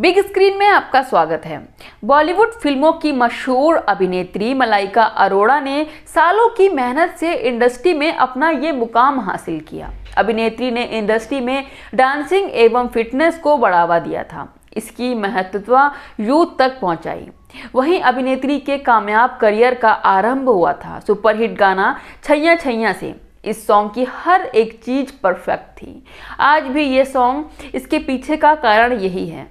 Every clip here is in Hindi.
बिग स्क्रीन में आपका स्वागत है बॉलीवुड फिल्मों की मशहूर अभिनेत्री मलाइका अरोड़ा ने सालों की मेहनत से इंडस्ट्री में अपना ये मुकाम हासिल किया अभिनेत्री ने इंडस्ट्री में डांसिंग एवं फिटनेस को बढ़ावा दिया था इसकी महत्व यूथ तक पहुंचाई वहीं अभिनेत्री के कामयाब करियर का आरंभ हुआ था सुपरहिट गाना छैया छैया से इस सॉन्ग की हर एक चीज परफेक्ट थी आज भी ये सॉन्ग इसके पीछे का कारण यही है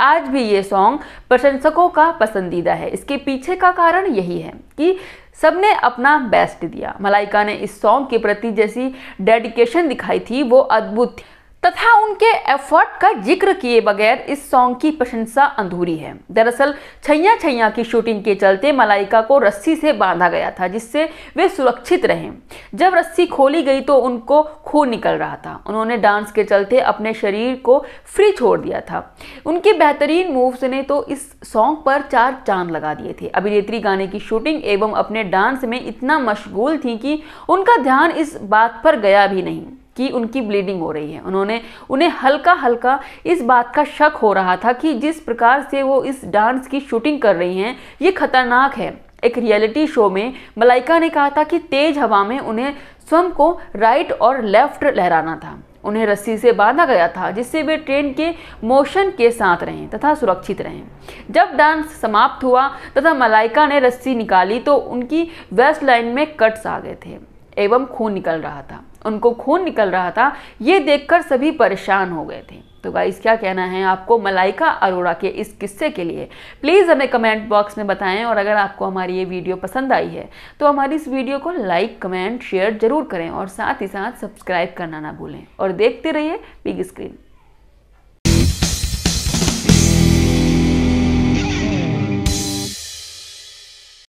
आज भी ये सॉन्ग प्रशंसकों का पसंदीदा है इसके पीछे का कारण यही है कि सबने अपना बेस्ट दिया मलाइका ने इस सॉन्ग के प्रति जैसी डेडिकेशन दिखाई थी वो अद्भुत थी तथा उनके एफर्ट का जिक्र किए बगैर इस सॉन्ग की प्रशंसा अंधूरी है दरअसल छैया छैया की शूटिंग के चलते मलाइका को रस्सी से बांधा गया था जिससे वे सुरक्षित रहें जब रस्सी खोली गई तो उनको खून निकल रहा था उन्होंने डांस के चलते अपने शरीर को फ्री छोड़ दिया था उनके बेहतरीन मूव्स ने तो इस सॉन्ग पर चार चांद लगा दिए थे अभिनेत्री गाने की शूटिंग एवं अपने डांस में इतना मशगूल थी कि उनका ध्यान इस बात पर गया भी नहीं कि उनकी ब्लीडिंग हो रही है उन्होंने उन्हें हल्का हल्का इस बात का शक हो रहा था कि जिस प्रकार से वो इस डांस की शूटिंग कर रही हैं ये खतरनाक है एक रियलिटी शो में मलाइका ने कहा था कि तेज हवा में उन्हें स्वयं को राइट और लेफ्ट लहराना था उन्हें रस्सी से बांधा गया था जिससे वे ट्रेन के मोशन के साथ रहें तथा सुरक्षित रहें जब डांस समाप्त हुआ तथा मलाइका ने रस्सी निकाली तो उनकी वेस्ट लाइन में कट्स आ गए थे एवं खून निकल रहा था उनको खून निकल रहा था ये देखकर सभी परेशान हो गए थे तो गाइस क्या कहना है आपको मलाइका अरोड़ा के इस किस्से के लिए प्लीज़ हमें कमेंट बॉक्स में बताएं और अगर आपको हमारी ये वीडियो पसंद आई है तो हमारी इस वीडियो को लाइक कमेंट शेयर जरूर करें और साथ ही साथ सब्सक्राइब करना ना भूलें और देखते रहिए बिग स्क्रीन